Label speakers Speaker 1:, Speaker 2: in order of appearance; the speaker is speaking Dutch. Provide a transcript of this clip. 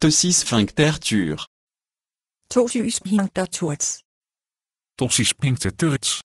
Speaker 1: Toxisfincterturts.
Speaker 2: Toxisfincterturts.
Speaker 3: Toxisfincterturts.